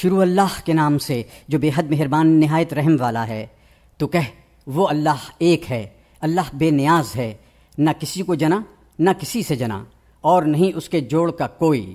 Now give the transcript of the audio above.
शुरू अल्लाह के नाम से जो बेहद मेहरबान नहायत रहम वाला है तो कह वो अल्लाह एक है अल्लाह बेनियाज है न किसी को जना न किसी से जना और नहीं उसके जोड़ का कोई